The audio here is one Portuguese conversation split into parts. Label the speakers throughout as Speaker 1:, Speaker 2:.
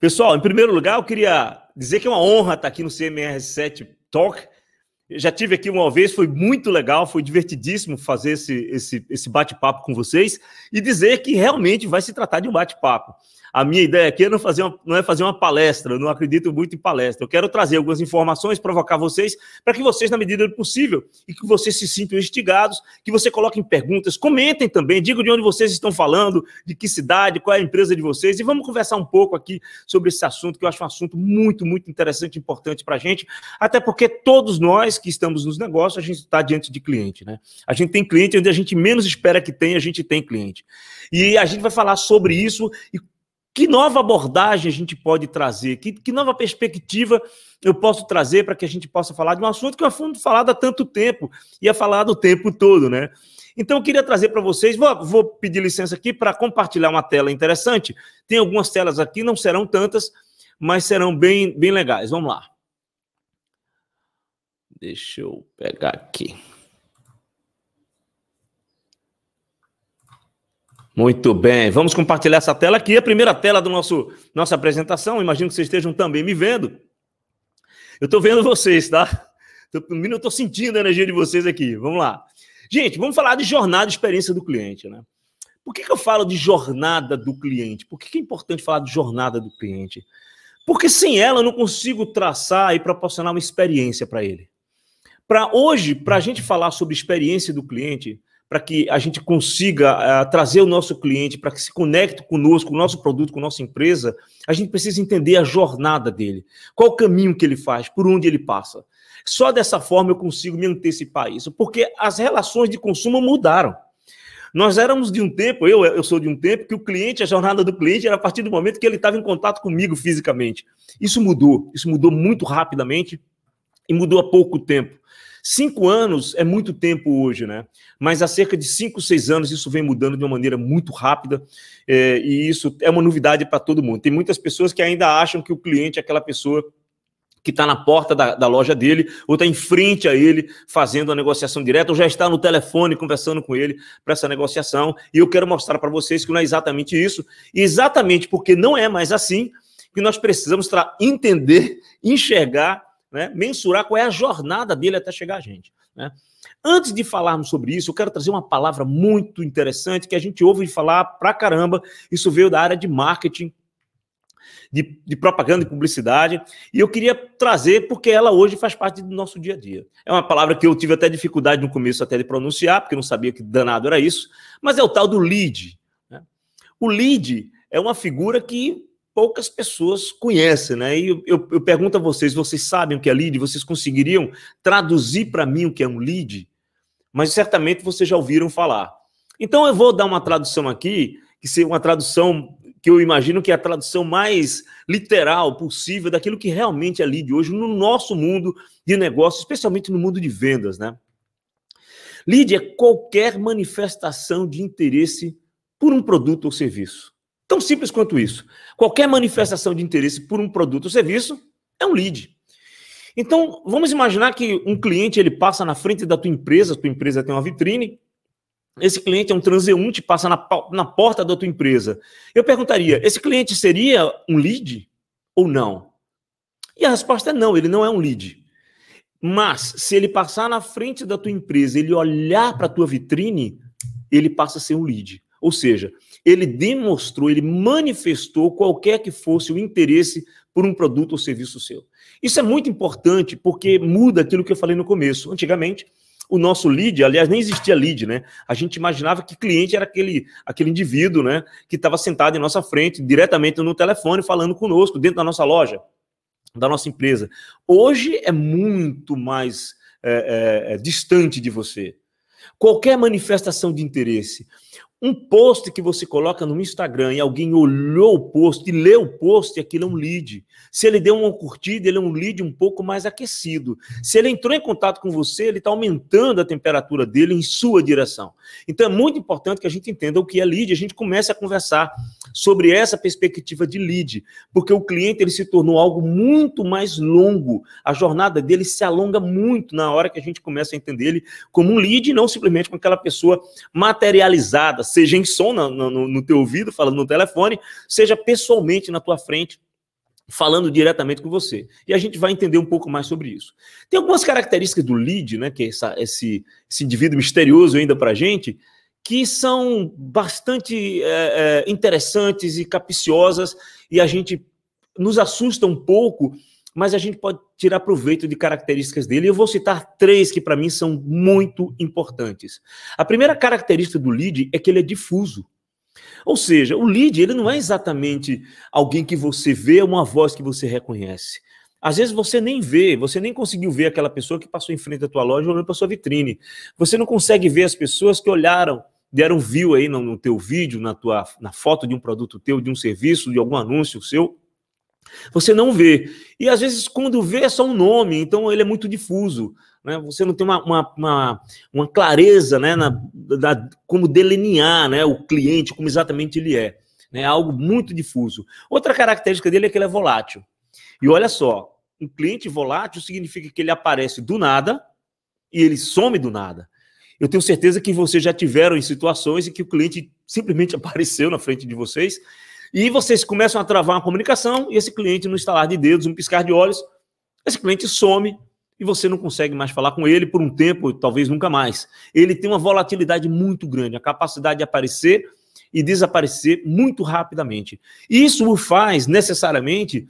Speaker 1: Pessoal, em primeiro lugar, eu queria dizer que é uma honra estar aqui no CMR7 Talk já tive aqui uma vez, foi muito legal, foi divertidíssimo fazer esse, esse, esse bate-papo com vocês e dizer que realmente vai se tratar de um bate-papo. A minha ideia aqui é não, fazer uma, não é fazer uma palestra, eu não acredito muito em palestra. Eu quero trazer algumas informações, provocar vocês, para que vocês, na medida do possível, e que vocês se sintam instigados, que você coloquem perguntas, comentem também, digam de onde vocês estão falando, de que cidade, qual é a empresa de vocês, e vamos conversar um pouco aqui sobre esse assunto, que eu acho um assunto muito, muito interessante e importante para a gente, até porque todos nós que estamos nos negócios, a gente está diante de cliente, né? A gente tem cliente onde a gente menos espera que tenha, a gente tem cliente. E a gente vai falar sobre isso e que nova abordagem a gente pode trazer, que, que nova perspectiva eu posso trazer para que a gente possa falar de um assunto que é um assunto falado há tanto tempo e é falado o tempo todo, né? Então, eu queria trazer para vocês, vou, vou, pedir licença aqui para compartilhar uma tela interessante. Tem algumas telas aqui, não serão tantas, mas serão bem, bem legais. Vamos lá. Deixa eu pegar aqui. Muito bem, vamos compartilhar essa tela aqui, a primeira tela nosso nossa apresentação. Imagino que vocês estejam também me vendo. Eu estou vendo vocês, tá? eu estou sentindo a energia de vocês aqui. Vamos lá. Gente, vamos falar de jornada e experiência do cliente, né? Por que, que eu falo de jornada do cliente? Por que, que é importante falar de jornada do cliente? Porque sem ela eu não consigo traçar e proporcionar uma experiência para ele. Para hoje, para a gente falar sobre experiência do cliente, para que a gente consiga uh, trazer o nosso cliente, para que se conecte conosco, com o nosso produto, com a nossa empresa, a gente precisa entender a jornada dele. Qual o caminho que ele faz, por onde ele passa. Só dessa forma eu consigo me antecipar a isso, porque as relações de consumo mudaram. Nós éramos de um tempo, eu, eu sou de um tempo, que o cliente, a jornada do cliente era a partir do momento que ele estava em contato comigo fisicamente. Isso mudou, isso mudou muito rapidamente e mudou há pouco tempo. Cinco anos é muito tempo hoje, né? Mas há cerca de cinco, seis anos isso vem mudando de uma maneira muito rápida é, e isso é uma novidade para todo mundo. Tem muitas pessoas que ainda acham que o cliente é aquela pessoa que está na porta da, da, loja dele, ou está em frente a ele fazendo a negociação direta, ou já está no telefone conversando com ele para essa negociação. E eu quero mostrar para vocês que não é exatamente isso, e exatamente porque não é mais assim, que nós precisamos entender, enxergar né, mensurar qual é a jornada dele até chegar a gente. Né? Antes de falarmos sobre isso, eu quero trazer uma palavra muito interessante que a gente ouve falar pra caramba. Isso veio da área de marketing, de, de propaganda e publicidade. E eu queria trazer porque ela hoje faz parte do nosso dia a dia. É uma palavra que eu tive até dificuldade no começo até de pronunciar, porque não sabia que danado era isso, mas é o tal do lead. Né? O lead é uma figura que poucas pessoas conhecem, né? E eu, eu, eu, pergunto a vocês, vocês sabem o que é lead? Vocês conseguiriam traduzir para mim o que é um lead? Mas certamente vocês já ouviram falar. Então eu vou dar uma tradução aqui, que seja uma tradução que eu imagino que é a tradução mais literal possível daquilo que realmente é lead hoje no nosso mundo de negócios, especialmente no mundo de vendas, né? Lead é qualquer manifestação de interesse por um produto ou serviço. Tão simples quanto isso. Qualquer manifestação de interesse por um produto ou serviço é um lead. Então, vamos imaginar que um cliente ele passa na frente da tua empresa, tua empresa tem uma vitrine, esse cliente é um transeunte, passa na, na porta da tua empresa. Eu perguntaria, esse cliente seria um lead ou não? E a resposta é não, ele não é um lead. Mas, se ele passar na frente da tua empresa, ele olhar para a tua vitrine, ele passa a ser um lead. Ou seja, ele demonstrou, ele manifestou qualquer que fosse o interesse por um produto ou serviço seu. Isso é muito importante porque muda aquilo que eu falei no começo. Antigamente, o nosso lead, aliás, nem existia lead, né? A gente imaginava que cliente era aquele, aquele indivíduo, né, que estava sentado em nossa frente, diretamente no telefone, falando conosco, dentro da nossa loja, da nossa empresa. Hoje é muito mais é, é, é distante de você. Qualquer manifestação de interesse. Um post que você coloca no Instagram e alguém olhou o post e leu o post, aquilo é um lead. Se ele deu uma curtida, ele é um lead um pouco mais aquecido. Se ele entrou em contato com você, ele está aumentando a temperatura dele em sua direção. Então é muito importante que a gente entenda o que é lead, a gente comece a conversar sobre essa perspectiva de lead, porque o cliente ele se tornou algo muito mais longo. A jornada dele se alonga muito na hora que a gente começa a entender ele como um lead e não simplesmente com aquela pessoa materializada seja em som no, no, no teu ouvido, falando no telefone, seja pessoalmente na tua frente, falando diretamente com você. E a gente vai entender um pouco mais sobre isso. Tem algumas características do lead, né, que é essa, esse, esse indivíduo misterioso ainda para a gente, que são bastante é, é, interessantes e capciosas, e a gente nos assusta um pouco mas a gente pode tirar proveito de características dele. Eu vou citar três que para mim são muito importantes. A primeira característica do lead é que ele é difuso. Ou seja, o lead ele não é exatamente alguém que você vê, é uma voz que você reconhece. Às vezes você nem vê, você nem conseguiu ver aquela pessoa que passou em frente à tua loja olhando para sua vitrine. Você não consegue ver as pessoas que olharam, deram view aí no, no teu vídeo, na tua na foto de um produto teu, de um serviço, de algum anúncio seu. Você não vê. E às vezes, quando vê, é só um nome, então ele é muito difuso. Né? Você não tem uma, uma, uma, uma clareza né? Na, da, como delinear né? o cliente, como exatamente ele é. Né? É algo muito difuso. Outra característica dele é que ele é volátil. E olha só, um cliente volátil significa que ele aparece do nada e ele some do nada. Eu tenho certeza que vocês já tiveram em situações em que o cliente simplesmente apareceu na frente de vocês e vocês começam a travar uma comunicação e esse cliente, no estalar de dedos, um piscar de olhos, esse cliente some e você não consegue mais falar com ele por um tempo, talvez nunca mais. Ele tem uma volatilidade muito grande, a capacidade de aparecer e desaparecer muito rapidamente. Isso o faz necessariamente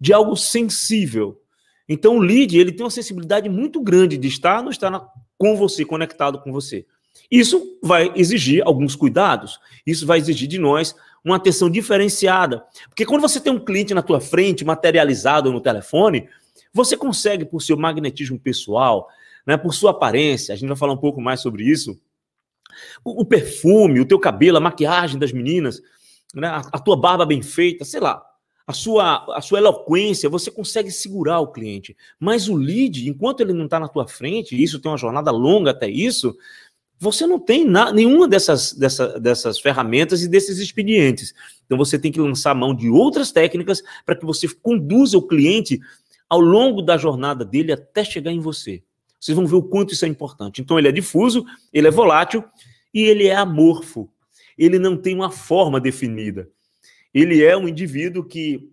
Speaker 1: de algo sensível. Então o lead ele tem uma sensibilidade muito grande de estar ou não estar na, com você, conectado com você. Isso vai exigir alguns cuidados. Isso vai exigir de nós uma atenção diferenciada. Porque quando você tem um cliente na tua frente, materializado no telefone, você consegue, por seu magnetismo pessoal, né, por sua aparência, a gente vai falar um pouco mais sobre isso, o, o perfume, o teu cabelo, a maquiagem das meninas, né, a, a tua barba bem feita, sei lá, a sua, a sua eloquência, você consegue segurar o cliente. Mas o lead, enquanto ele não está na tua frente, e isso tem uma jornada longa até isso, você não tem na, nenhuma dessas, dessa, dessas ferramentas e desses expedientes. Então você tem que lançar mão de outras técnicas para que você conduza o cliente ao longo da jornada dele até chegar em você. Vocês vão ver o quanto isso é importante. Então ele é difuso, ele é volátil e ele é amorfo. Ele não tem uma forma definida. Ele é um indivíduo que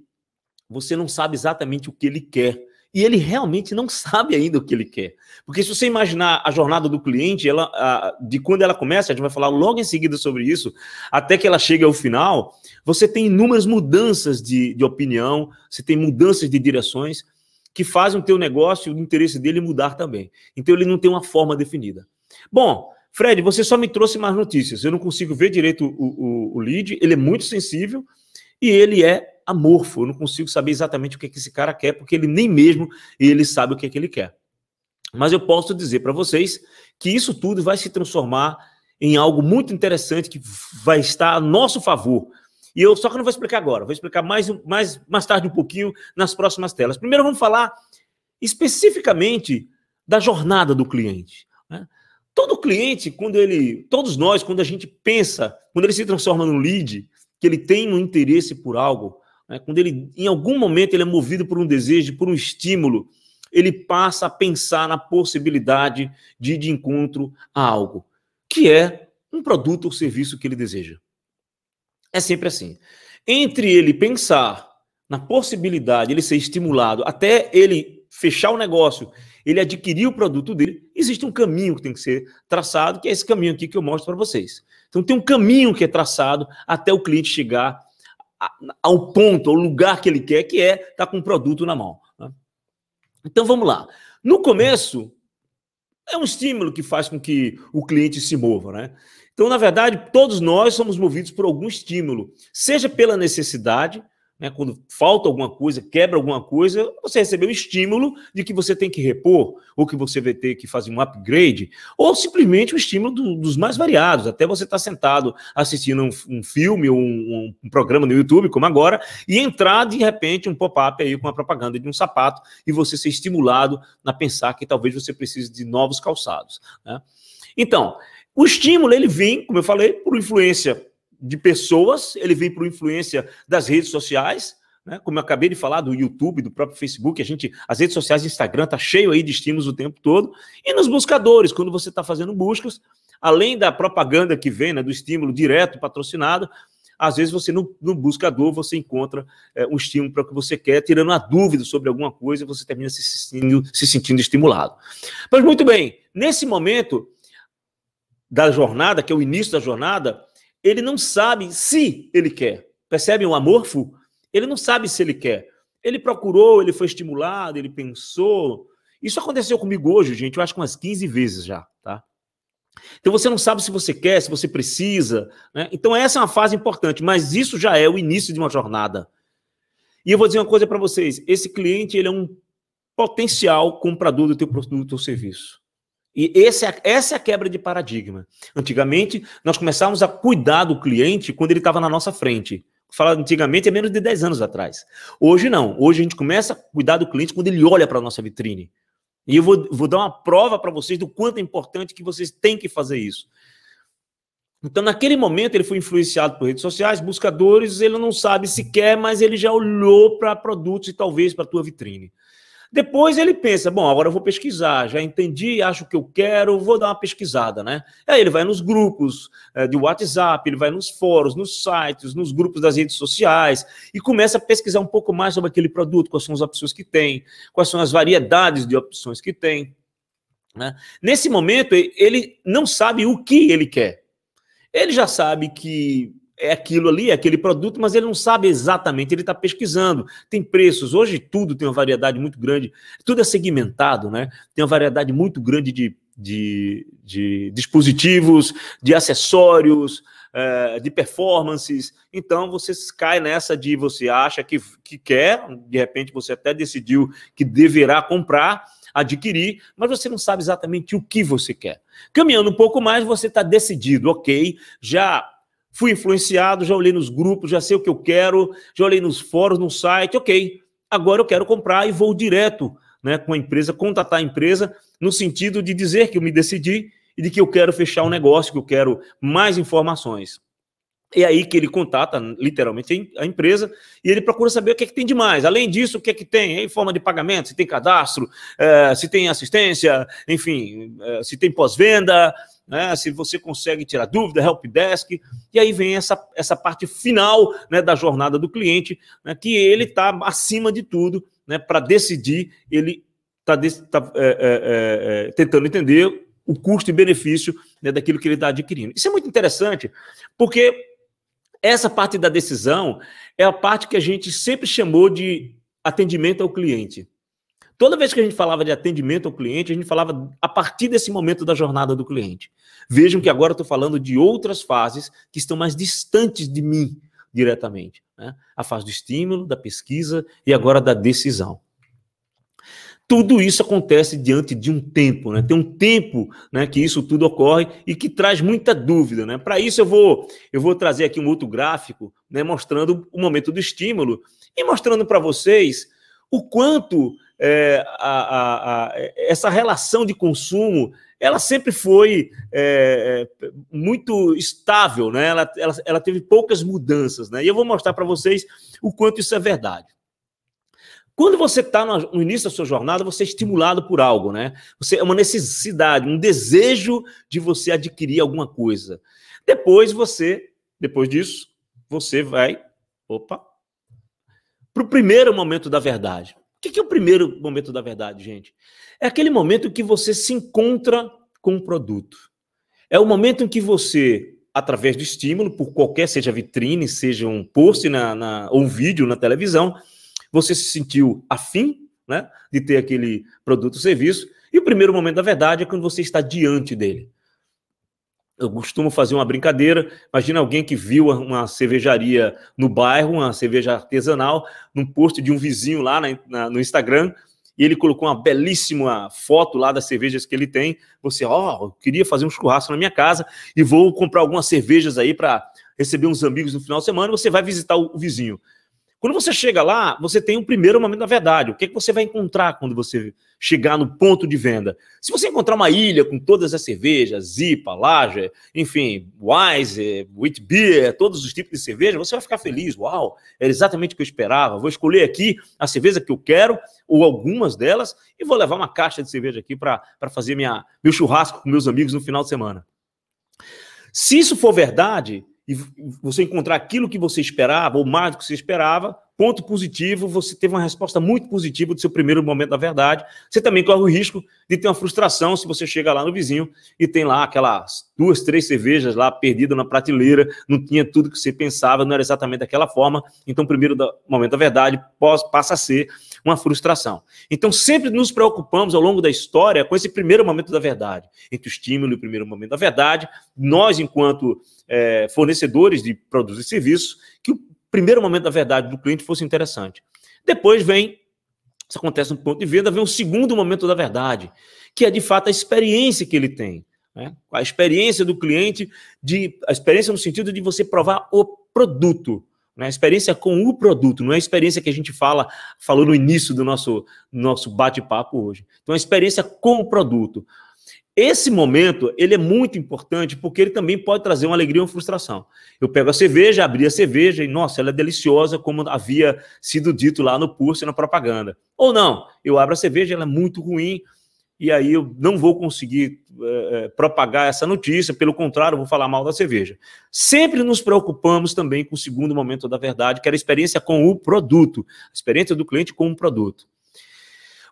Speaker 1: você não sabe exatamente o que ele quer e ele realmente não sabe ainda o que ele quer. Porque se você imaginar a jornada do cliente, ela, a, de quando ela começa, a gente vai falar logo em seguida sobre isso, até que ela chegue ao final, você tem inúmeras mudanças de, de opinião, você tem mudanças de direções que fazem o teu negócio, o interesse dele mudar também. Então ele não tem uma forma definida. Bom, Fred, você só me trouxe mais notícias. Eu não consigo ver direito o, o, o lead, ele é muito sensível e ele é amorfo. Eu não consigo saber exatamente o que, é que esse cara quer, porque ele nem mesmo ele sabe o que, é que ele quer. Mas eu posso dizer para vocês que isso tudo vai se transformar em algo muito interessante que vai estar a nosso favor. E eu só que eu não vou explicar agora, vou explicar mais, mais, mais tarde um pouquinho nas próximas telas. Primeiro vamos falar especificamente da jornada do cliente. Né? Todo cliente, quando ele, todos nós, quando a gente pensa, quando ele se transforma no lead, que ele tem um interesse por algo, né, quando ele, em algum momento, ele é movido por um desejo, por um estímulo, ele passa a pensar na possibilidade de ir de encontro a algo, que é um produto ou serviço que ele deseja. É sempre assim. Entre ele pensar na possibilidade, ele ser estimulado, até ele fechar o negócio, ele adquirir o produto dele, existe um caminho que tem que ser traçado, que é esse caminho aqui que eu mostro para vocês. Então tem um caminho que é traçado até o cliente chegar ao ponto, ao lugar que ele quer, que é estar tá com o produto na mão. Né? Então vamos lá. No começo, é um estímulo que faz com que o cliente se mova, né? Então, na verdade, todos nós somos movidos por algum estímulo, seja pela necessidade, né, quando falta alguma coisa, quebra alguma coisa, você recebeu o estímulo de que você tem que repor, ou que você vai ter que fazer um upgrade, ou simplesmente o estímulo do, dos mais variados. Até você estar tá sentado assistindo um, um filme ou um, um, programa no YouTube, como agora, e entrar de repente um pop-up aí com a propaganda de um sapato e você ser estimulado a pensar que talvez você precise de novos calçados. Né? Então, o estímulo ele vem, como eu falei, por influência de pessoas, ele vem por influência das redes sociais, né? como eu acabei de falar, do YouTube, do próprio Facebook, a gente, as redes sociais, Instagram, tá cheio aí de estímulos o tempo todo, e nos buscadores, quando você está fazendo buscas, além da propaganda que vem, né, do estímulo direto, patrocinado, às vezes você no, no buscador você encontra é, um estímulo para o que você quer, tirando a dúvida sobre alguma coisa, você termina se sentindo, se sentindo estimulado. Mas muito bem, nesse momento da jornada, que é o início da jornada, ele não sabe se ele quer. Percebe um amorfo? Ele não sabe se ele quer. Ele procurou, ele foi estimulado, ele pensou. Isso aconteceu comigo hoje, gente, eu acho que umas 15 vezes já, tá? Então você não sabe se você quer, se você precisa. Né? Então essa é uma fase importante, mas isso já é o início de uma jornada. E eu vou dizer uma coisa para vocês: esse cliente ele é um potencial comprador do teu produto ou serviço. E esse, é, essa é a quebra de paradigma. Antigamente, nós começávamos a cuidar do cliente quando ele estava na nossa frente. Fala antigamente é menos de 10 anos atrás. Hoje não. Hoje a gente começa a cuidar do cliente quando ele olha para a nossa vitrine. E eu vou, vou dar uma prova para vocês do quanto é importante que vocês têm que fazer isso. Então, naquele momento, ele foi influenciado por redes sociais, buscadores, ele não sabe sequer, mas ele já olhou para produtos e talvez para a tua vitrine. Depois ele pensa, bom, agora eu vou pesquisar, já entendi, acho que eu quero, vou dar uma pesquisada, né? Aí ele vai nos grupos eh, de WhatsApp, ele vai nos fóruns, nos sites, nos grupos das redes sociais e começa a pesquisar um pouco mais sobre aquele produto, quais são as opções que tem, quais são as variedades de opções que tem. Né? Nesse momento, ele não sabe o que ele quer. Ele já sabe que é aquilo ali, é aquele produto, mas ele não sabe exatamente, ele está pesquisando. Tem preços, hoje tudo tem uma variedade muito grande, tudo é segmentado, né? Tem uma variedade muito grande de, de, de dispositivos, de acessórios, é, de performances. Então você cai nessa de você acha que, que quer, de repente você até decidiu que deverá comprar, adquirir, mas você não sabe exatamente o que você quer. Caminhando um pouco mais, você está decidido, ok, já fui influenciado, já olhei nos grupos, já sei o que eu quero, já olhei nos fóruns, no site, ok. Agora eu quero comprar e vou direto né, com a empresa, contatar a empresa, no sentido de dizer que eu me decidi e de que eu quero fechar um negócio, que eu quero mais informações. É aí que ele contata, literalmente, a empresa e ele procura saber o que, é que tem de mais. Além disso, o que é que tem? Em forma de pagamento, se tem cadastro, eh, se tem assistência, enfim, eh, se tem pós-venda, né? Se você consegue tirar dúvida, help desk, e aí vem essa, essa parte final né, da jornada do cliente, né, que ele está acima de tudo, né? Para decidir, ele está tá, tá é, é, é, é, tentando entender o custo e benefício né, daquilo que ele está adquirindo. Isso é muito interessante, porque essa parte da decisão é a parte que a gente sempre chamou de atendimento ao cliente. Toda vez que a gente falava de atendimento ao cliente, a gente falava a partir desse momento da jornada do cliente. Vejam que agora estou falando de outras fases que estão mais distantes de mim diretamente. Né? A fase do estímulo, da pesquisa e agora da decisão. Tudo isso acontece diante de um tempo, né? Tem um tempo, né, que isso tudo ocorre e que traz muita dúvida, né? Para isso eu vou eu vou trazer aqui um outro gráfico, né, mostrando o momento do estímulo e mostrando para vocês o quanto é, a, a, a, essa relação de consumo ela sempre foi é, é, muito estável, né? Ela, ela, ela, teve poucas mudanças. Né? E eu vou mostrar para vocês o quanto isso é verdade. Quando você está no início da sua jornada, você é estimulado por algo, né? Você é uma necessidade, um desejo de você adquirir alguma coisa. Depois você, depois disso, você vai, opa, para o primeiro momento da verdade. O que é o primeiro momento da verdade, gente? É aquele momento que você se encontra com um produto. É o momento em que você, através do estímulo, por qualquer, seja vitrine, seja um post na, na, ou um vídeo na televisão, você se sentiu afim né, de ter aquele produto ou serviço. E o primeiro momento da verdade é quando você está diante dele eu costumo fazer uma brincadeira. Imagina alguém que viu uma cervejaria no bairro, uma cerveja artesanal, num post de um vizinho lá na, na, no Instagram, e ele colocou uma belíssima foto lá das cervejas que ele tem. Você, ó, oh, eu queria fazer um churrasco na minha casa e vou comprar algumas cervejas aí para receber uns amigos no final de semana. Você vai visitar o vizinho. Quando você chega lá, você tem um primeiro momento da verdade. O que, é que você vai encontrar quando você chegar no ponto de venda? Se você encontrar uma ilha com todas as cervejas, Zipa, Lager, enfim, Wise, Wheat todos os tipos de cerveja, você vai ficar feliz. Uau, era exatamente o que eu esperava. Vou escolher aqui a cerveja que eu quero, ou algumas delas, e vou levar uma caixa de cerveja aqui para fazer minha, meu churrasco com meus amigos no final de semana. Se isso for verdade, e você encontrar aquilo que você esperava, ou mais do que você esperava, ponto positivo, você teve uma resposta muito positiva do seu primeiro momento da verdade. Você também corre o risco de ter uma frustração se você chega lá no vizinho e tem lá aquelas duas, três cervejas lá perdidas na prateleira, não tinha tudo que você pensava, não era exatamente daquela forma. Então, primeiro momento da verdade passa a ser uma frustração. Então, sempre nos preocupamos ao longo da história com esse primeiro momento da verdade, entre o estímulo e o primeiro momento da verdade. Nós, enquanto é, fornecedores de produtos e serviços, que o primeiro momento da verdade do cliente fosse interessante. Depois vem, isso acontece no ponto de venda, vem um segundo momento da verdade, que é de fato a experiência que ele tem. Né? A experiência do cliente, de, a experiência no sentido de você provar o produto né? A experiência com o produto, não é a experiência que a gente fala, falou no início do nosso, nosso bate-papo hoje. Então, a é experiência com o produto. Esse momento, ele é muito importante porque ele também pode trazer uma alegria ou uma frustração. Eu pego a cerveja, abri a cerveja e, nossa, ela é deliciosa, como havia sido dito lá no curso e na propaganda. Ou não, eu abro a cerveja, ela é muito ruim, e aí eu não vou conseguir é, é propagar essa notícia, pelo contrário, vou falar mal da cerveja. Sempre nos preocupamos também com o segundo momento da verdade, que era a experiência com o produto, a experiência do cliente com o produto.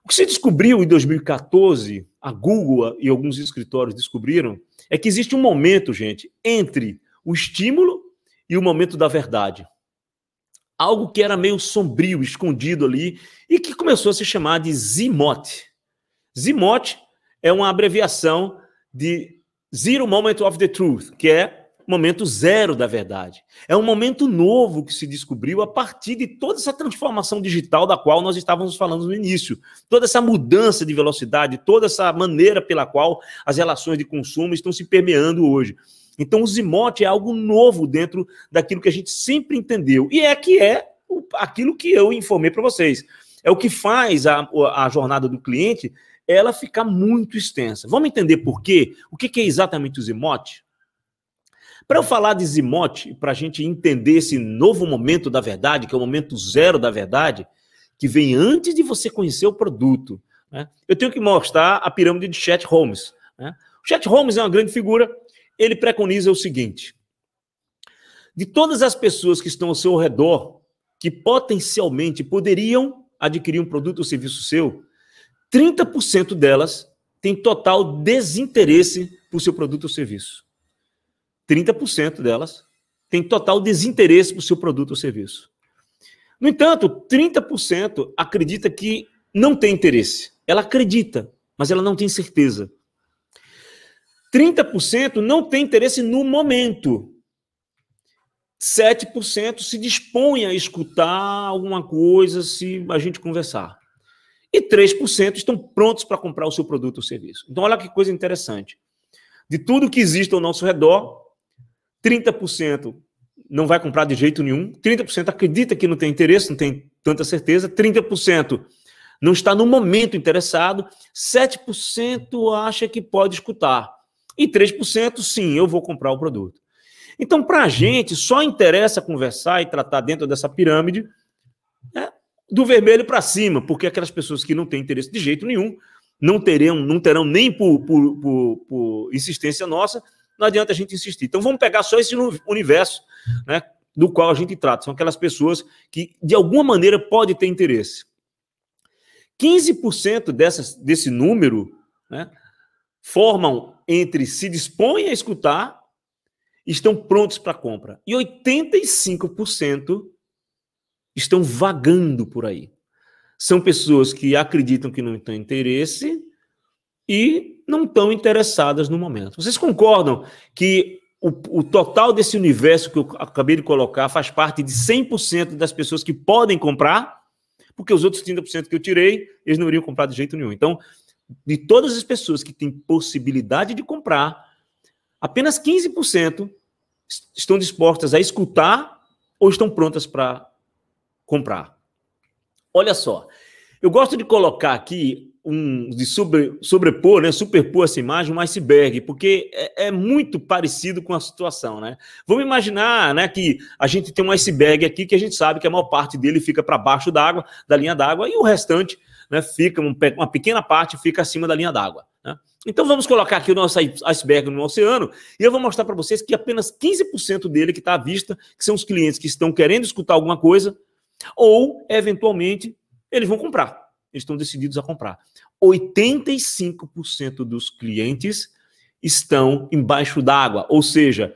Speaker 1: O que se descobriu em 2014, a Google e alguns escritórios descobriram, é que existe um momento, gente, entre o estímulo e o momento da verdade. Algo que era meio sombrio, escondido ali, e que começou a se chamar de Zimote. Zimot é uma abreviação de Zero Moment of the Truth, que é momento zero da verdade. É um momento novo que se descobriu a partir de toda essa transformação digital da qual nós estávamos falando no início. Toda essa mudança de velocidade, toda essa maneira pela qual as relações de consumo estão se permeando hoje. Então, o Zimote é algo novo dentro daquilo que a gente sempre entendeu. E é que é aquilo que eu informei para vocês. É o que faz a, a jornada do cliente ela fica muito extensa. Vamos entender por quê? O que, é exatamente o zimote? Para eu falar de zimote, para a gente entender esse novo momento da verdade, que é o momento zero da verdade, que vem antes de você conhecer o produto, né? eu tenho que mostrar a pirâmide de Chet Holmes. Né? O Chet Holmes é uma grande figura, ele preconiza o seguinte: de todas as pessoas que estão ao seu redor, que potencialmente poderiam adquirir um produto ou serviço seu, 30% delas tem total desinteresse por seu produto ou serviço. 30% delas tem total desinteresse por seu produto ou serviço. No entanto, 30% acredita que não tem interesse. Ela acredita, mas ela não tem certeza. 30% não tem interesse no momento. 7% se dispõe a escutar alguma coisa se a gente conversar e 3% estão prontos para comprar o seu produto ou serviço. Então, olha que coisa interessante. De tudo que existe ao nosso redor, 30% não vai comprar de jeito nenhum, 30% acredita que não tem interesse, não tem tanta certeza, 30% não está no momento interessado, 7% acha que pode escutar e 3% sim, eu vou comprar o produto. Então, para a gente, só interessa conversar e tratar dentro dessa pirâmide do vermelho para cima, porque aquelas pessoas que não têm interesse de jeito nenhum não terão, não terão nem por, por, por, por insistência nossa, não adianta a gente insistir. Então vamos pegar só esse universo né, do qual a gente trata, são aquelas pessoas que de alguma maneira pode ter interesse. 15% dessas, desse número né, formam entre se dispõem a escutar estão prontos para compra. E 85% estão vagando por aí. São pessoas que acreditam que não têm interesse e não estão interessadas no momento. Vocês concordam que o, o, total desse universo que eu acabei de colocar faz parte de 100% das pessoas que podem comprar, porque os outros 30% que eu tirei, eles não iriam comprar de jeito nenhum. Então, de todas as pessoas que têm possibilidade de comprar, apenas 15% estão dispostas a escutar ou estão prontas para comprar. Olha só, eu gosto de colocar aqui um de sobre, sobrepor, né, superpor essa imagem um iceberg, porque é, é, muito parecido com a situação, né? Vamos imaginar, né, que a gente tem um iceberg aqui que a gente sabe que a maior parte dele fica para baixo d'água, da linha d'água, e o restante, né, fica um, uma pequena parte fica acima da linha d'água. Né? Então vamos colocar aqui o nosso iceberg no oceano e eu vou mostrar para vocês que apenas 15% dele que está à vista, que são os clientes que estão querendo escutar alguma coisa, ou, eventualmente, eles vão comprar. Eles estão decididos a comprar. 85% dos clientes estão embaixo d'água, ou seja,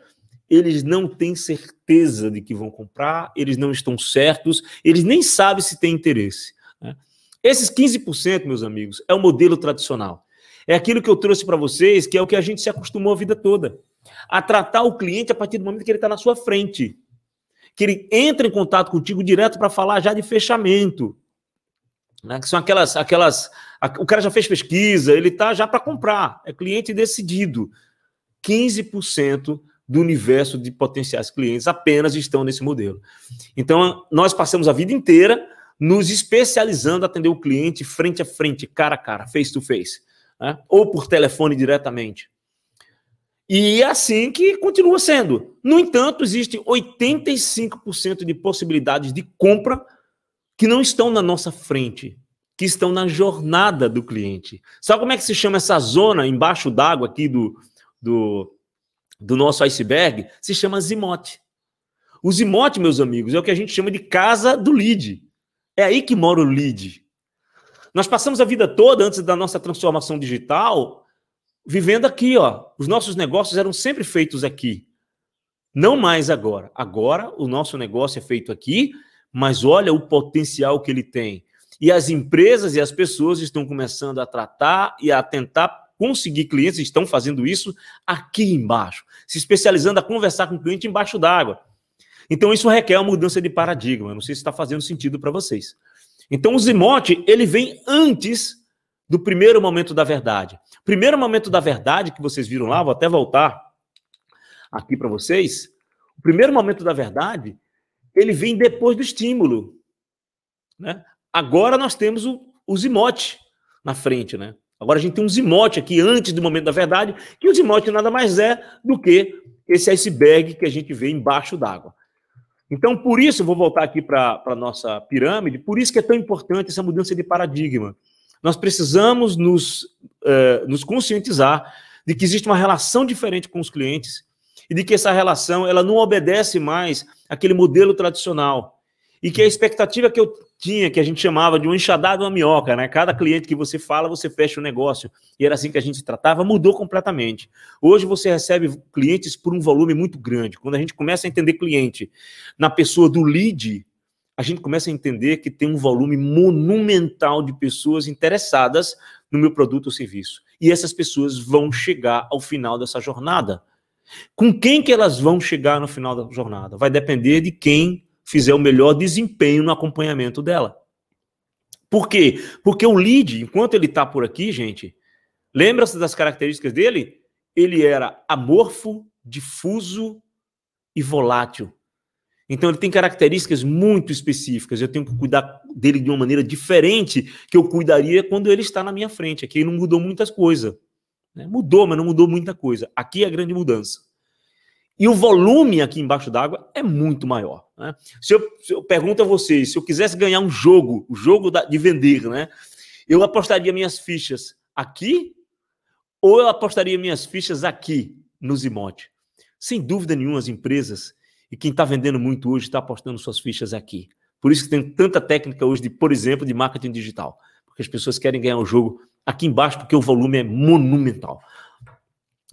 Speaker 1: eles não têm certeza de que vão comprar, eles não estão certos, eles nem sabem se têm interesse. Né? Esses 15%, meus amigos, é o modelo tradicional. É aquilo que eu trouxe para vocês, que é o que a gente se acostumou a vida toda. A tratar o cliente a partir do momento que ele está na sua frente que ele entra em contato contigo direto para falar já de fechamento. Né? Que são aquelas. aquelas a, o cara já fez pesquisa, ele está já para comprar, é cliente decidido. 15% do universo de potenciais clientes apenas estão nesse modelo. Então, nós passamos a vida inteira nos especializando a atender o cliente frente a frente, cara a cara, face to face, né? ou por telefone diretamente. E é assim que continua sendo. No entanto, existem 85% de possibilidades de compra que não estão na nossa frente, que estão na jornada do cliente. Sabe como é que se chama essa zona embaixo d'água aqui do, do, do nosso iceberg? Se chama zimote. O zimote, meus amigos, é o que a gente chama de casa do lead. É aí que mora o lead. Nós passamos a vida toda antes da nossa transformação digital vivendo aqui, ó. Os nossos negócios eram sempre feitos aqui. Não mais agora. Agora o nosso negócio é feito aqui, mas olha o potencial que ele tem. E as empresas e as pessoas estão começando a tratar e a tentar conseguir clientes, estão fazendo isso aqui embaixo, se especializando a conversar com o cliente embaixo d'água. Então isso requer uma mudança de paradigma. não sei se está fazendo sentido para vocês. Então o Zimote ele vem antes do primeiro momento da verdade. Primeiro momento da verdade que vocês viram lá, vou até voltar aqui para vocês. O primeiro momento da verdade, ele vem depois do estímulo. Né? Agora nós temos o, o zimote na frente, né? Agora a gente tem um zimote aqui antes do momento da verdade, que o zimote nada mais é do que esse iceberg que a gente vê embaixo d'água. Então, por isso, vou voltar aqui para a nossa pirâmide, por isso que é tão importante essa mudança de paradigma. Nós precisamos nos, uh, nos conscientizar de que existe uma relação diferente com os clientes e de que essa relação ela não obedece mais aquele modelo tradicional e que a expectativa que eu tinha, que a gente chamava de uma enxadada uma minhoca, né? Cada cliente que você fala, você fecha o negócio. E era assim que a gente tratava, mudou completamente. Hoje você recebe clientes por um volume muito grande. Quando a gente começa a entender cliente na pessoa do lead, a gente começa a entender que tem um volume monumental de pessoas interessadas no meu produto ou serviço. E essas pessoas vão chegar ao final dessa jornada. Com quem que elas vão chegar no final da jornada? Vai depender de quem fizer o melhor desempenho no acompanhamento dela. Por quê? Porque o lead, enquanto ele está por aqui, gente, lembra-se das características dele? Ele era amorfo, difuso e volátil. Então ele tem características muito específicas. Eu tenho que cuidar dele de uma maneira diferente que eu cuidaria quando ele está na minha frente. Aqui não mudou muitas coisas. Né? Mudou, mas não mudou muita coisa. Aqui é a grande mudança. E o volume aqui embaixo d'água é muito maior. Né? Se, eu, se, eu, pergunto a vocês, se eu quisesse ganhar um jogo, o um jogo da, de vender, né? Eu apostaria minhas fichas aqui ou eu apostaria minhas fichas aqui, nos Zimote? Sem dúvida nenhuma, as empresas e quem está vendendo muito hoje está apostando suas fichas aqui. Por isso que tem tanta técnica hoje, de, por exemplo, de marketing digital. Porque as pessoas querem ganhar o jogo aqui embaixo, porque o volume é monumental.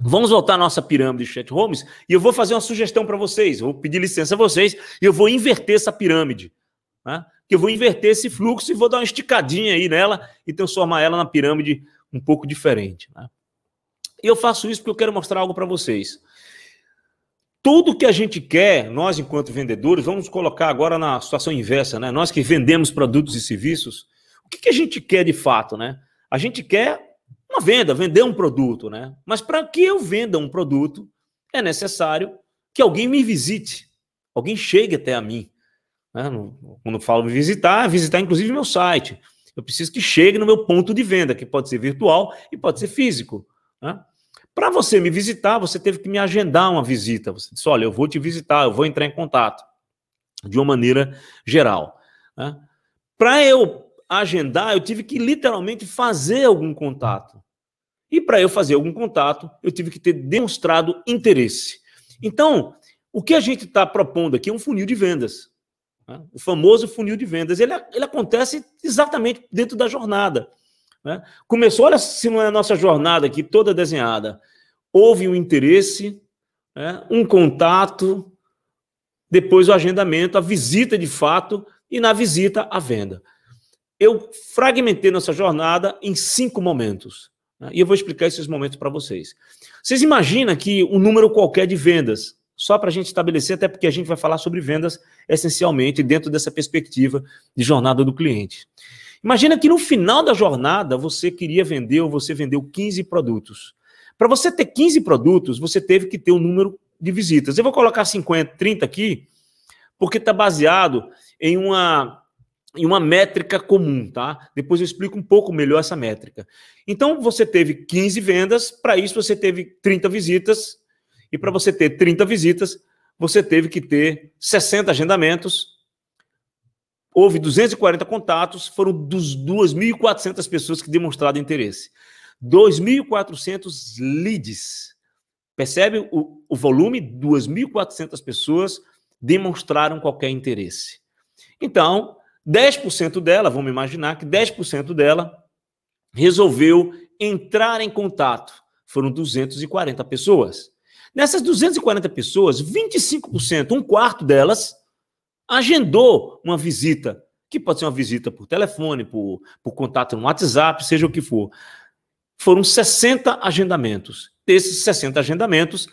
Speaker 1: Vamos voltar à nossa pirâmide de chat Holmes e eu vou fazer uma sugestão para vocês. vou pedir licença a vocês e eu vou inverter essa pirâmide. Né? Que eu vou inverter esse fluxo e vou dar uma esticadinha aí nela e transformar ela na pirâmide um pouco diferente. Né? E eu faço isso porque eu quero mostrar algo para vocês. Tudo que a gente quer, nós enquanto vendedores, vamos colocar agora na situação inversa, né? Nós que vendemos produtos e serviços, o que, que a gente quer de fato, né? A gente quer uma venda, vender um produto, né? Mas para que eu venda um produto, é necessário que alguém me visite, alguém chegue até a mim. Né? Quando falo me visitar, é visitar inclusive meu site. Eu preciso que chegue no meu ponto de venda, que pode ser virtual e pode ser físico. Né? Para você me visitar, você teve que me agendar uma visita. Você disse: olha, eu vou te visitar, eu vou entrar em contato, de uma maneira geral. Né? Para eu agendar, eu tive que literalmente fazer algum contato. E para eu fazer algum contato, eu tive que ter demonstrado interesse. Então, o que a gente está propondo aqui é um funil de vendas. Né? O famoso funil de vendas. Ele, ele acontece exatamente dentro da jornada. Né? Começou, olha se não é a nossa jornada aqui toda desenhada. Houve um interesse, né? um contato, depois o agendamento, a visita de fato e na visita a venda. Eu fragmentei nossa jornada em cinco momentos. Né? E eu vou explicar esses momentos para vocês. Vocês imaginam que um número qualquer de vendas, só para a gente estabelecer, até porque a gente vai falar sobre vendas essencialmente dentro dessa perspectiva de jornada do cliente. Imagina que no final da jornada você queria vender ou você vendeu 15 produtos. Para você ter 15 produtos, você teve que ter um número de visitas. Eu vou colocar 50, 30 aqui, porque está baseado em uma, em uma métrica comum, tá? Depois eu explico um pouco melhor essa métrica. Então você teve 15 vendas, para isso você teve 30 visitas, e para você ter 30 visitas, você teve que ter 60 agendamentos, Houve 240 contatos, foram dos 2.400 pessoas que demonstraram interesse. 2.400 leads. Percebe o, o volume? 2.400 pessoas demonstraram qualquer interesse. Então, 10% dela, vamos imaginar que 10% dela resolveu entrar em contato. Foram 240 pessoas. Nessas 240 pessoas, 25%, um quarto delas, agendou uma visita, que pode ser uma visita por telefone, por, por contato no WhatsApp, seja o que for. Foram 60 agendamentos. Desses 60 agendamentos,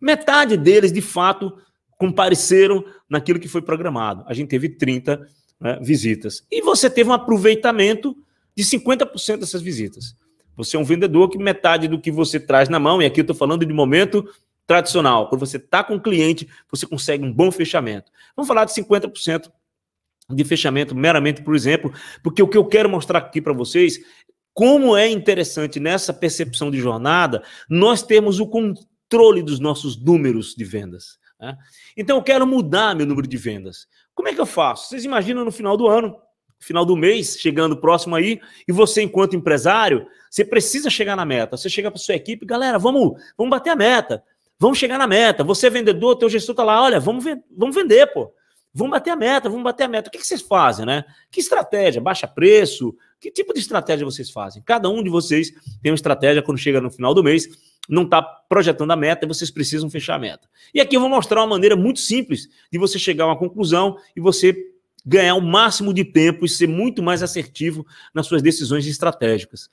Speaker 1: metade deles, de fato, compareceram naquilo que foi programado. A gente teve 30 né, visitas. E você teve um aproveitamento de 50% dessas visitas. Você é um vendedor que metade do que você traz na mão, e aqui eu estou falando de momento tradicional, quando você está com o cliente, você consegue um bom fechamento. Vamos falar de 50% de fechamento meramente, por exemplo, porque o que eu quero mostrar aqui para vocês, como é interessante nessa percepção de jornada, nós temos o controle dos nossos números de vendas. Né? Então, eu quero mudar meu número de vendas. Como é que eu faço? Vocês imaginam no final do ano, final do mês, chegando próximo aí, e você, enquanto empresário, você precisa chegar na meta. Você chega para sua equipe, galera, vamos, vamos bater a meta. Vamos chegar na meta. Você é vendedor, teu gestor tá lá, olha, vamos, vamos vender, pô. Vamos bater a meta, vamos bater a meta. O que, que vocês fazem, né? Que estratégia? Baixa preço? Que tipo de estratégia vocês fazem? Cada um de vocês tem uma estratégia quando chega no final do mês, não está projetando a meta e vocês precisam fechar a meta. E aqui eu vou mostrar uma maneira muito simples de você chegar a uma conclusão e você ganhar o máximo de tempo e ser muito mais assertivo nas suas decisões estratégicas.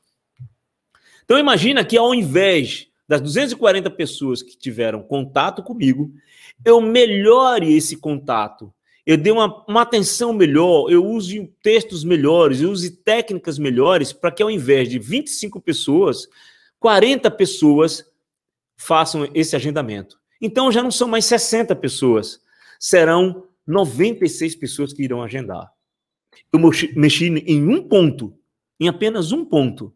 Speaker 1: Então imagina que ao invés das 240 pessoas que tiveram contato comigo, eu melhore esse contato. Eu dê uma, uma atenção melhor, eu use textos melhores, eu use técnicas melhores para que ao invés de 25 pessoas, 40 pessoas façam esse agendamento. Então já não são mais 60 pessoas, serão 96 pessoas que irão agendar. Eu mexi em um ponto, em apenas um ponto.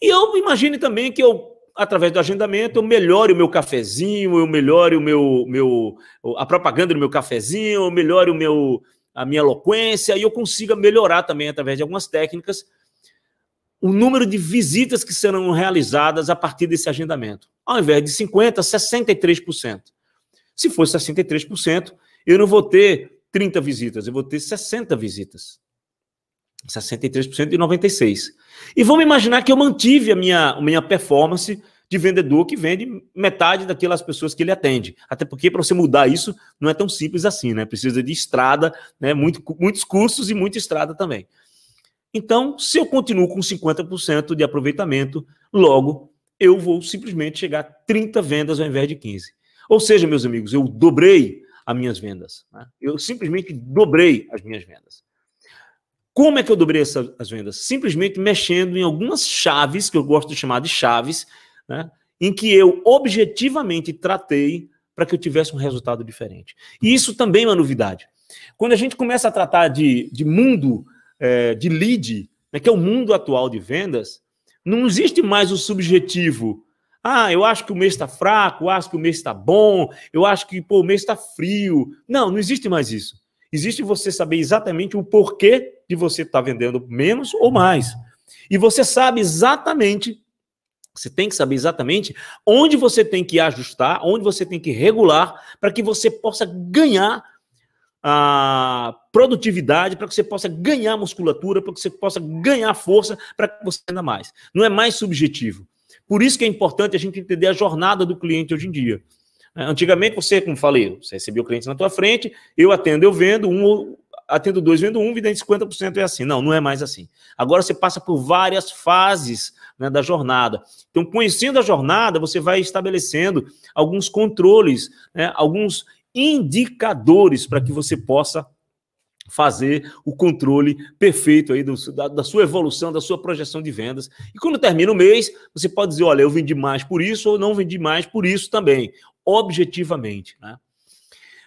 Speaker 1: E eu imagine também que eu através do agendamento, eu melhore o meu cafezinho, eu melhore o meu, meu a propaganda do meu cafezinho, eu melhore o meu, a minha eloquência e eu consiga melhorar também através de algumas técnicas o número de visitas que serão realizadas a partir desse agendamento. Ao invés de 50%, 63%. Se for 63%, eu não vou ter 30 visitas, eu vou ter 60 visitas. 63% e 96%. E vamos imaginar que eu mantive a minha, a minha performance de vendedor que vende metade daquelas pessoas que ele atende. Até porque para você mudar isso não é tão simples assim, né? Precisa de estrada, né? Muito, muitos cursos e muita estrada também. Então, se eu continuo com 50% de aproveitamento, logo eu vou simplesmente chegar a 30 vendas ao invés de 15. Ou seja, meus amigos, eu dobrei as minhas vendas. Né? Eu simplesmente dobrei as minhas vendas. Como é que eu dobrei as vendas? Simplesmente mexendo em algumas chaves, que eu gosto de chamar de chaves, né? em que eu objetivamente tratei para que eu tivesse um resultado diferente. E isso também é uma novidade. Quando a gente começa a tratar de, de mundo, é, de lead, né, que é o mundo atual de vendas, não existe mais o subjetivo. Ah, eu acho que o mês está fraco, eu acho que o mês está bom, eu acho que pô, o mês está frio. Não, não existe mais isso. Existe você saber exatamente o porquê de você estar tá vendendo menos ou mais. E você sabe exatamente, você tem que saber exatamente onde você tem que ajustar, onde você tem que regular, para que você possa ganhar a ah, produtividade, para que você possa ganhar musculatura, para que você possa ganhar força, para que você venda mais. Não é mais subjetivo. Por isso que é importante a gente entender a jornada do cliente hoje em dia. Né? Antigamente você, como falei, você recebia o cliente na tua frente, eu atendo, eu vendo, um atendo dois, vendo um, vendendo 50% é assim. Não, não é mais assim. Agora você passa por várias fases né, da jornada. Então, conhecendo a jornada, você vai estabelecendo alguns controles, né, alguns indicadores para que você possa fazer o controle perfeito aí do, da, da, sua evolução, da sua projeção de vendas. E quando termina o mês, você pode dizer, olha, eu vendi mais por isso ou não vendi mais por isso também objetivamente. Né?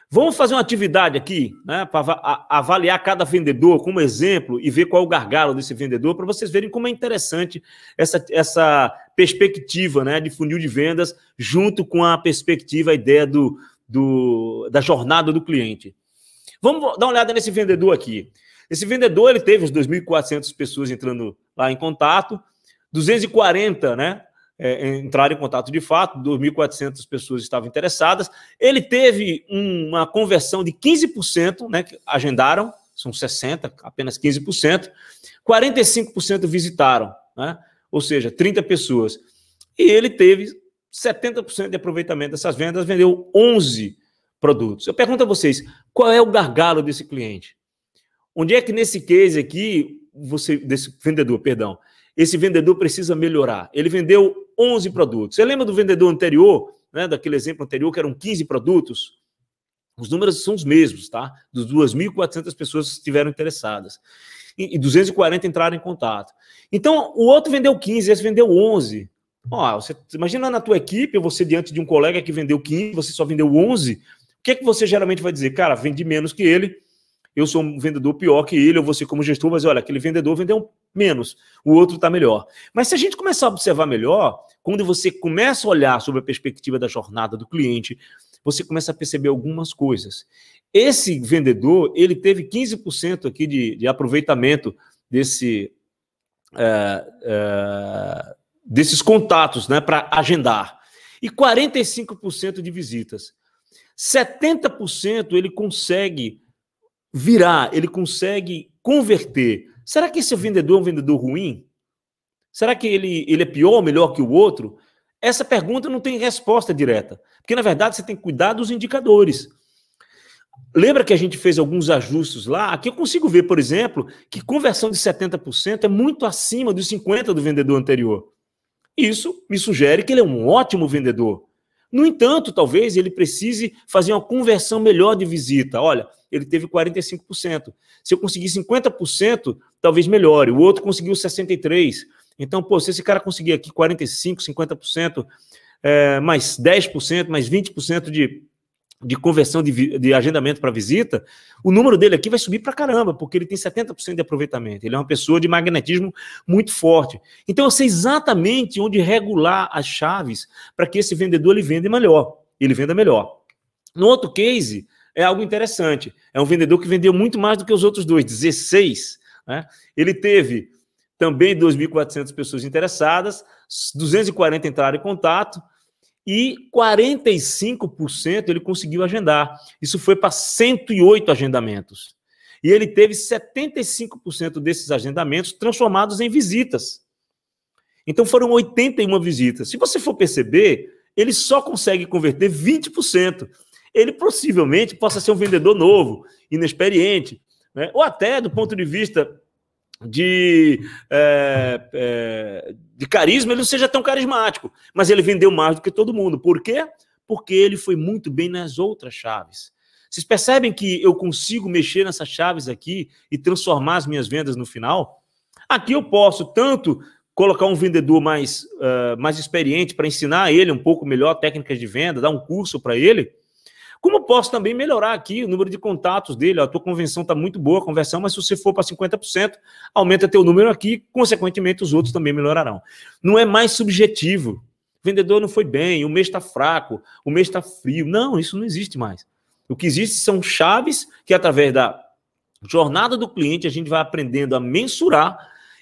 Speaker 1: Vamos fazer uma atividade aqui né, para avaliar cada vendedor como exemplo e ver qual é o gargalo desse vendedor, para vocês verem como é interessante essa, essa perspectiva né, de funil de vendas junto com a perspectiva, a ideia do, do, da jornada do cliente. Vamos dar uma olhada nesse vendedor aqui. Esse vendedor ele teve os 2.400 pessoas entrando lá em contato, 240 né, é, entrar em contato de fato, 2.400 pessoas estavam interessadas. Ele teve uma conversão de 15%, né, que agendaram, são 60, apenas 15%. 45% visitaram, né? ou seja, 30 pessoas. E ele teve 70% de aproveitamento dessas vendas, vendeu 11 produtos. Eu pergunto a vocês, qual é o gargalo desse cliente? Onde é que nesse case aqui, você desse vendedor, perdão, esse vendedor precisa melhorar. Ele vendeu 11 produtos. Você lembra do vendedor anterior, né, daquele exemplo anterior, que eram 15 produtos? Os números são os mesmos, tá? Dos 2.400 pessoas que estiveram interessadas. E, 240 entraram em contato. Então, o outro vendeu 15, esse vendeu 11. Ó, você, imagina na tua equipe, você diante de um colega que vendeu 15, você só vendeu 11. O que é que você geralmente vai dizer? Cara, vendi menos que ele, eu sou um vendedor pior que ele, eu vou ser como gestor, mas olha, aquele vendedor vendeu menos, o outro está melhor. Mas se a gente começar a observar melhor, quando você começa a olhar sobre a perspectiva da jornada do cliente, você começa a perceber algumas coisas. Esse vendedor, ele teve 15% aqui de, de, aproveitamento desse, é, é, desses contatos né, para agendar. E 45% de visitas. 70% ele consegue virar, ele consegue converter. Será que esse vendedor é um vendedor ruim? Será que ele, ele é pior ou melhor que o outro? Essa pergunta não tem resposta direta, porque na verdade você tem que cuidar dos indicadores. Lembra que a gente fez alguns ajustes lá? Aqui eu consigo ver, por exemplo, que conversão de 70% é muito acima dos 50% do vendedor anterior. Isso me sugere que ele é um ótimo vendedor. No entanto, talvez ele precise fazer uma conversão melhor de visita. Olha, ele teve 45%. Se eu conseguir 50%, talvez melhore. O outro conseguiu 63%. Então, pô, se esse cara conseguir aqui 45%, 50%, é, mais 10%, mais 20% de de conversão de, de agendamento para visita, o número dele aqui vai subir para caramba, porque ele tem 70% de aproveitamento. Ele é uma pessoa de magnetismo muito forte. Então eu sei exatamente onde regular as chaves para que esse vendedor ele venda melhor, ele venda melhor. No outro case, é algo interessante. É um vendedor que vendeu muito mais do que os outros dois, 16. Né? Ele teve também 2.400 pessoas interessadas, 240 entraram em contato, e 45% ele conseguiu agendar. Isso foi para 108 agendamentos. E ele teve 75% desses agendamentos transformados em visitas. Então foram 81 visitas. Se você for perceber, ele só consegue converter 20%. Ele possivelmente possa ser um vendedor novo, inexperiente, né? ou até do ponto de vista de, é, é, de carisma, ele não seja tão carismático. Mas ele vendeu mais do que todo mundo. Por quê? Porque ele foi muito bem nas outras chaves. Vocês percebem que eu consigo mexer nessas chaves aqui e transformar as minhas vendas no final? Aqui eu posso tanto colocar um vendedor mais, uh, mais experiente para ensinar ele um pouco melhor técnicas de venda, dar um curso para ele, como posso também melhorar aqui o número de contatos dele? a tua convenção está muito boa, a conversão, mas se você for para 50%, aumenta teu número aqui, consequentemente os outros também melhorarão. Não é mais subjetivo. O vendedor não foi bem, o mês está fraco, o mês está frio. Não, isso não existe mais. O que existe são chaves que, através da jornada do cliente, a gente vai aprendendo a mensurar,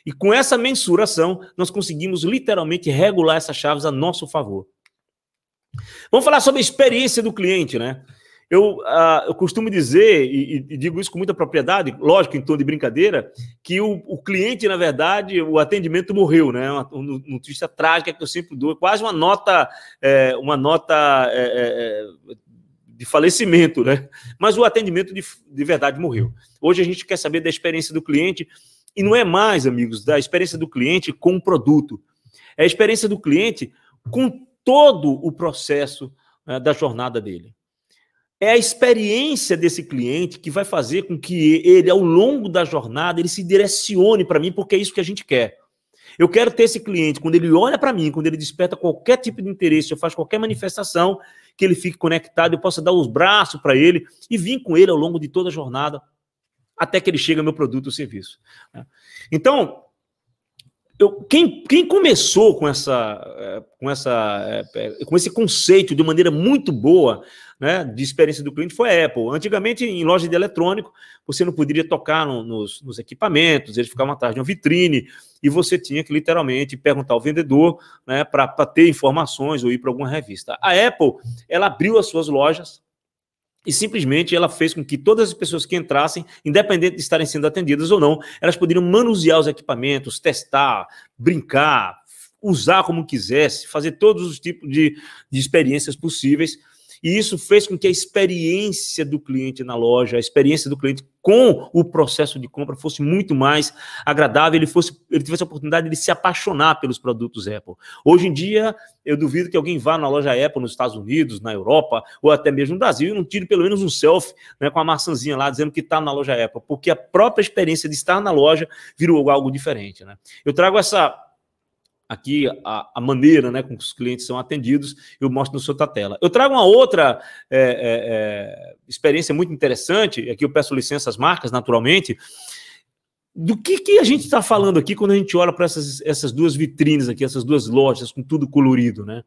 Speaker 1: e com essa mensuração, nós conseguimos literalmente regular essas chaves a nosso favor. Vamos falar sobre a experiência do cliente, né? Eu, uh, eu costumo dizer, e, e, digo isso com muita propriedade, lógico, em tom de brincadeira, que o, o cliente, na verdade, o atendimento morreu, né? Uma, uma notícia trágica que eu sempre dou, quase uma nota, é, uma nota é, é, é, de falecimento, né? Mas o atendimento de, de verdade morreu. Hoje a gente quer saber da experiência do cliente, e não é mais, amigos, da experiência do cliente com o produto. É a experiência do cliente com todo o processo né, da jornada dele. É a experiência desse cliente que vai fazer com que ele, ao longo da jornada, ele se direcione para mim, porque é isso que a gente quer. Eu quero ter esse cliente, quando ele olha para mim, quando ele desperta qualquer tipo de interesse, eu faço qualquer manifestação, que ele fique conectado, eu possa dar os braços para ele e vir com ele ao longo de toda a jornada, até que ele chegue ao meu produto ou serviço. Né. Então, eu, quem, quem começou com, essa, é, com, essa, é, é, com esse conceito de maneira muito boa né, de experiência do cliente foi a Apple. Antigamente, em loja de eletrônico, você não poderia tocar no, nos, nos, equipamentos, eles ficavam atrás de uma vitrine, e você tinha que literalmente perguntar ao vendedor né, para ter informações ou ir para alguma revista. A Apple ela abriu as suas lojas e simplesmente ela fez com que todas as pessoas que entrassem, independente de estarem sendo atendidas ou não, elas poderiam manusear os equipamentos, testar, brincar, usar como quisesse, fazer todos os tipos de, de experiências possíveis e isso fez com que a experiência do cliente na loja, a experiência do cliente com o processo de compra fosse muito mais agradável, ele fosse, ele tivesse a oportunidade de se apaixonar pelos produtos Apple. Hoje em dia, eu duvido que alguém vá na loja Apple nos Estados Unidos, na Europa ou até mesmo no Brasil e não tire pelo menos um selfie né, com a maçãzinha lá dizendo que está na loja Apple, porque a própria experiência de estar na loja virou algo diferente. Né? Eu trago essa aqui a, a, maneira né, com que os clientes são atendidos, eu mostro no sua tela. Eu trago uma outra é, é, é experiência muito interessante, aqui eu peço licença às marcas, naturalmente, do que, que a gente está falando aqui quando a gente olha para essas, essas duas vitrines aqui, essas duas lojas com tudo colorido, né?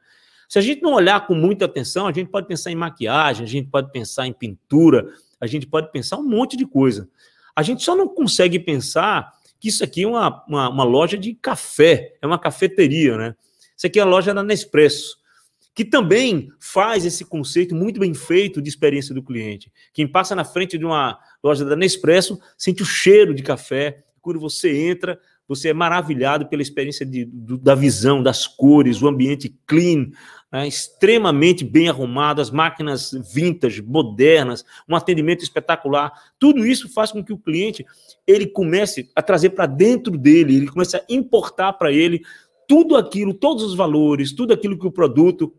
Speaker 1: Se a gente não olhar com muita atenção, a gente pode pensar em maquiagem, a gente pode pensar em pintura, a gente pode pensar um monte de coisa. A gente só não consegue pensar que isso aqui é uma, uma, uma loja de café, é uma cafeteria, né? Isso aqui é a loja da Nespresso que também faz esse conceito muito bem feito de experiência do cliente. Quem passa na frente de uma loja da Nespresso sente o cheiro de café. Quando você entra, você é maravilhado pela experiência de, do, da visão, das cores, o ambiente clean, é, extremamente bem arrumadas, máquinas vintage, modernas, um atendimento espetacular. Tudo isso faz com que o cliente ele comece a trazer para dentro dele, ele comece a importar para ele tudo aquilo, todos os valores, tudo aquilo que o produto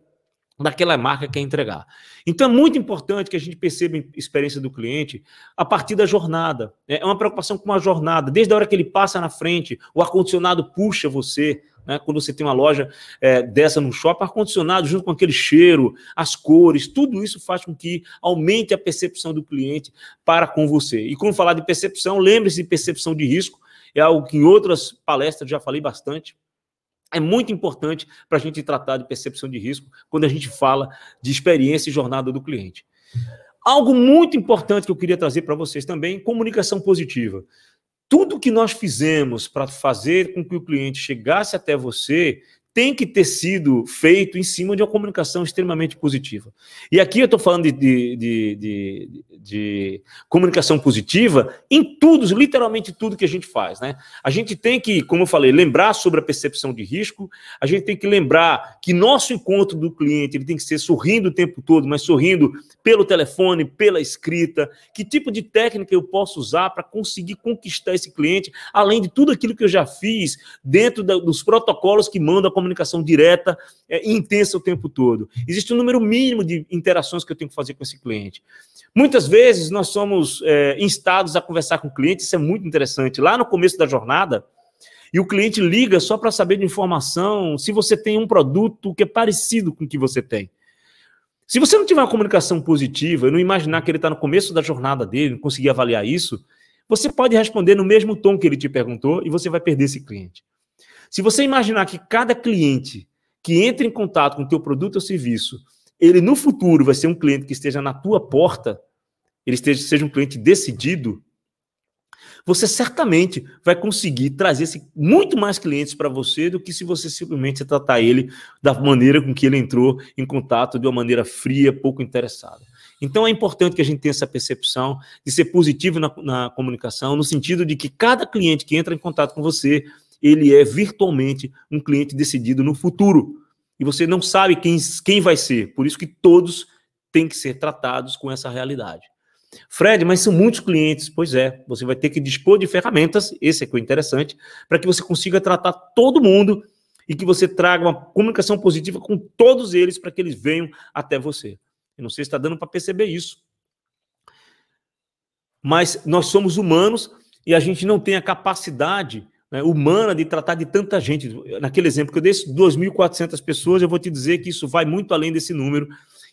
Speaker 1: daquela marca quer entregar. Então é muito importante que a gente perceba a experiência do cliente a partir da jornada. É uma preocupação com a jornada, desde a hora que ele passa na frente, o ar-condicionado puxa você, né? Quando você tem uma loja é, dessa no shopping, ar-condicionado junto com aquele cheiro, as cores, tudo isso faz com que aumente a percepção do cliente para com você. E quando falar de percepção, lembre-se de percepção de risco, é algo que em outras palestras já falei bastante. É muito importante para a gente tratar de percepção de risco quando a gente fala de experiência e jornada do cliente. Algo muito importante que eu queria trazer para vocês também, comunicação positiva tudo que nós fizemos para fazer com que o cliente chegasse até você tem que ter sido feito em cima de uma comunicação extremamente positiva. E aqui eu estou falando de, de, de, de, comunicação positiva em tudo, literalmente tudo que a gente faz. Né? A gente tem que, como eu falei, lembrar sobre a percepção de risco, a gente tem que lembrar que nosso encontro do cliente ele tem que ser sorrindo o tempo todo, mas sorrindo pelo telefone, pela escrita, que tipo de técnica eu posso usar para conseguir conquistar esse cliente, além de tudo aquilo que eu já fiz dentro da, dos protocolos que manda a comunicação direta é, intensa o tempo todo. Existe um número mínimo de interações que eu tenho que fazer com esse cliente. Muitas vezes nós somos é, instados a conversar com o cliente, isso é muito interessante. Lá no começo da jornada, e o cliente liga só para saber de informação se você tem um produto que é parecido com o que você tem. Se você não tiver uma comunicação positiva, não imaginar que ele está no começo da jornada dele, não conseguir avaliar isso, você pode responder no mesmo tom que ele te perguntou e você vai perder esse cliente. Se você imaginar que cada cliente que entra em contato com o teu produto ou serviço, ele no futuro vai ser um cliente que esteja na tua porta, ele esteja, seja um cliente decidido, você certamente vai conseguir trazer muito mais clientes para você do que se você simplesmente tratar ele da maneira com que ele entrou em contato, de uma maneira fria, pouco interessada. Então é importante que a gente tenha essa percepção de ser positivo na, na comunicação, no sentido de que cada cliente que entra em contato com você ele é virtualmente um cliente decidido no futuro. E você não sabe quem, quem vai ser. Por isso que todos têm que ser tratados com essa realidade. Fred, mas são muitos clientes. Pois é, você vai ter que dispor de ferramentas, esse é, é o é interessante, para que você consiga tratar todo mundo e que você traga uma comunicação positiva com todos eles para que eles venham até você. Eu não sei se está dando para perceber isso. Mas nós somos humanos e a gente não tem a capacidade né, humana de tratar de tanta gente. Naquele exemplo que eu dei, 2.400 pessoas, eu vou te dizer que isso vai muito além desse número.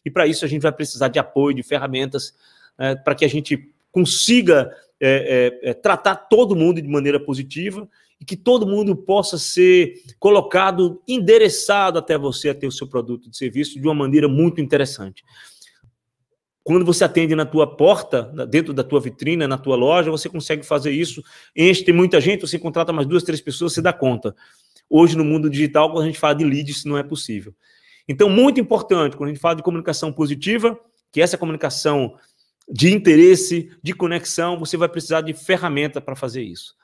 Speaker 1: E para isso a gente vai precisar de apoio, de ferramentas, né, para que a gente consiga é, é, é, tratar todo mundo de maneira positiva e que todo mundo possa ser colocado, endereçado até você, até o seu produto de serviço de uma maneira muito interessante. Quando você atende na tua porta, dentro da tua vitrina, na tua loja, você consegue fazer isso. Enche, tem muita gente, você contrata mais duas, três pessoas, você dá conta. Hoje, no mundo digital, quando a gente fala de leads, isso não é possível. Então, muito importante, quando a gente fala de comunicação positiva, que essa comunicação de interesse, de conexão, você vai precisar de ferramenta para fazer isso.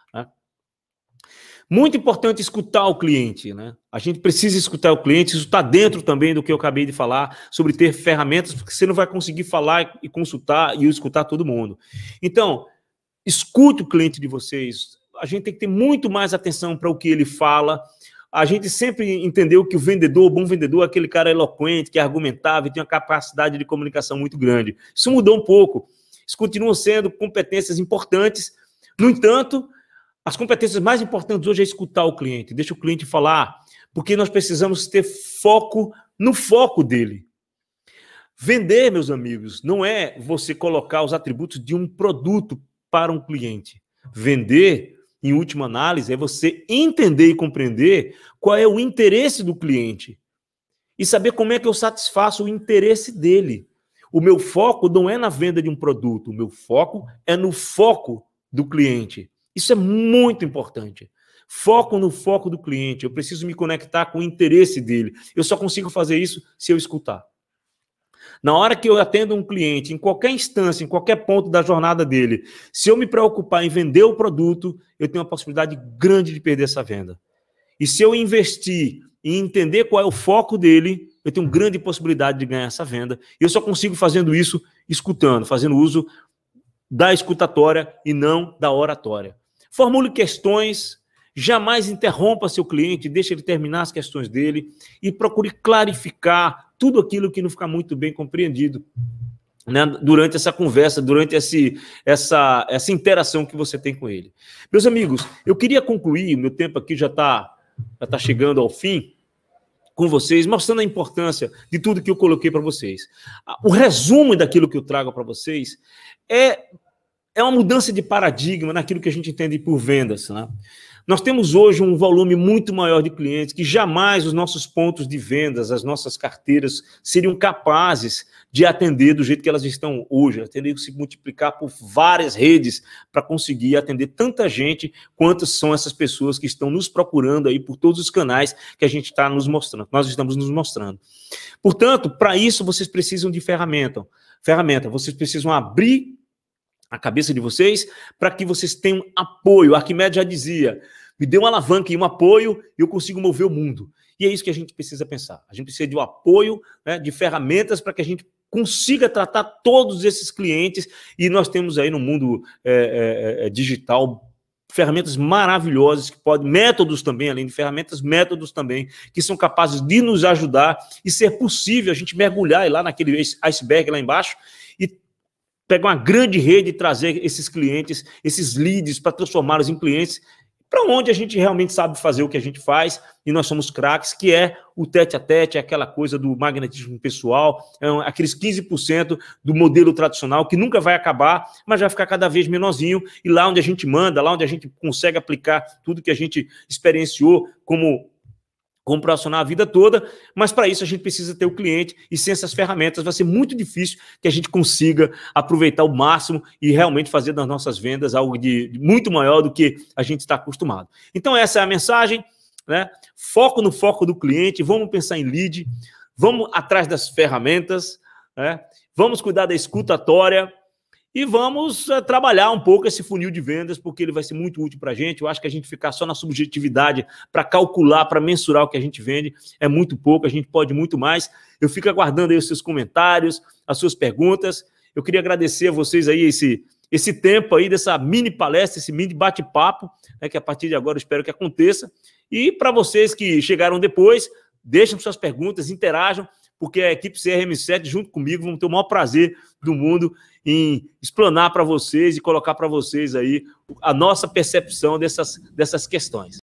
Speaker 1: Muito importante escutar o cliente, né? A gente precisa escutar o cliente, isso está dentro também do que eu acabei de falar sobre ter ferramentas, porque você não vai conseguir falar e consultar e escutar todo mundo. Então, escute o cliente de vocês. A gente tem que ter muito mais atenção para o que ele fala. A gente sempre entendeu que o vendedor, o bom vendedor, é aquele cara eloquente, que é argumentava e tem uma capacidade de comunicação muito grande. Isso mudou um pouco. Isso continua sendo competências importantes. No entanto, as competências mais importantes hoje é escutar o cliente, deixa o cliente falar, porque nós precisamos ter foco no foco dele. Vender, meus amigos, não é você colocar os atributos de um produto para um cliente. Vender, em última análise, é você entender e compreender qual é o interesse do cliente e saber como é que eu satisfaço o interesse dele. O meu foco não é na venda de um produto, o meu foco é no foco do cliente. Isso é muito importante. Foco no foco do cliente. Eu preciso me conectar com o interesse dele. Eu só consigo fazer isso se eu escutar. Na hora que eu atendo um cliente, em qualquer instância, em qualquer ponto da jornada dele, se eu me preocupar em vender o produto, eu tenho uma possibilidade grande de perder essa venda. E se eu investir em entender qual é o foco dele, eu tenho grande possibilidade de ganhar essa venda. E eu só consigo fazendo isso escutando, fazendo uso da escutatória e não da oratória. Formule questões, jamais interrompa seu cliente, deixe ele terminar as questões dele e procure clarificar tudo aquilo que não fica muito bem compreendido. Né, durante essa conversa, durante esse, essa, essa interação que você tem com ele. Meus amigos, eu queria concluir, meu tempo aqui já está já tá chegando ao fim, com vocês, mostrando a importância de tudo que eu coloquei para vocês. O resumo daquilo que eu trago para vocês é é uma mudança de paradigma naquilo que a gente entende por vendas. Né? Nós temos hoje um volume muito maior de clientes que jamais os nossos pontos de vendas, as nossas carteiras seriam capazes de atender do jeito que elas estão hoje. Elas teriam que se multiplicar por várias redes para conseguir atender tanta gente quantas são essas pessoas que estão nos procurando aí por todos os canais que a gente está nos mostrando, nós estamos nos mostrando. Portanto, para isso vocês precisam de ferramenta. Ferramenta, vocês precisam abrir a cabeça de vocês para que vocês tenham apoio. Arquimedes já dizia: me dê uma alavanca e um apoio e eu consigo mover o mundo. E é isso que a gente precisa pensar. A gente precisa de um apoio, né, de ferramentas para que a gente consiga tratar todos esses clientes. E nós temos aí no mundo é, é, é, é digital ferramentas maravilhosas que podem, métodos também, além de ferramentas, métodos também, que são capazes de nos ajudar e ser possível a gente mergulhar lá naquele iceberg lá embaixo e pegar uma grande rede e trazer esses clientes, esses leads, para transformá-los em clientes, para onde a gente realmente sabe fazer o que a gente faz, e nós somos craques, que é o tete a tete, é aquela coisa do magnetismo pessoal, é aqueles 15% do modelo tradicional que nunca vai acabar, mas vai ficar cada vez menorzinho, e lá onde a gente manda, lá onde a gente consegue aplicar tudo que a gente experienciou como como para a vida toda, mas para isso a gente precisa ter o cliente e sem essas ferramentas vai ser muito difícil que a gente consiga aproveitar o máximo e realmente fazer das nossas vendas algo de, de muito maior do que a gente está acostumado. Então essa é a mensagem, né? Foco no foco do cliente, vamos pensar em lead, vamos atrás das ferramentas, né? Vamos cuidar da escutatória, e vamos eh, trabalhar um pouco esse funil de vendas, porque ele vai ser muito útil para a gente. Eu acho que a gente ficar só na subjetividade para calcular, para mensurar o que a gente vende, é muito pouco, a gente pode muito mais. Eu fico aguardando aí os seus comentários, as suas perguntas. Eu queria agradecer a vocês aí esse, esse tempo aí dessa mini palestra, esse mini bate-papo, né, que a partir de agora eu espero que aconteça. E para vocês que chegaram depois, deixem suas perguntas, interajam porque a equipe CRM7, junto comigo, vão ter o maior prazer do mundo em explanar para vocês e colocar para vocês aí a nossa percepção dessas, dessas questões.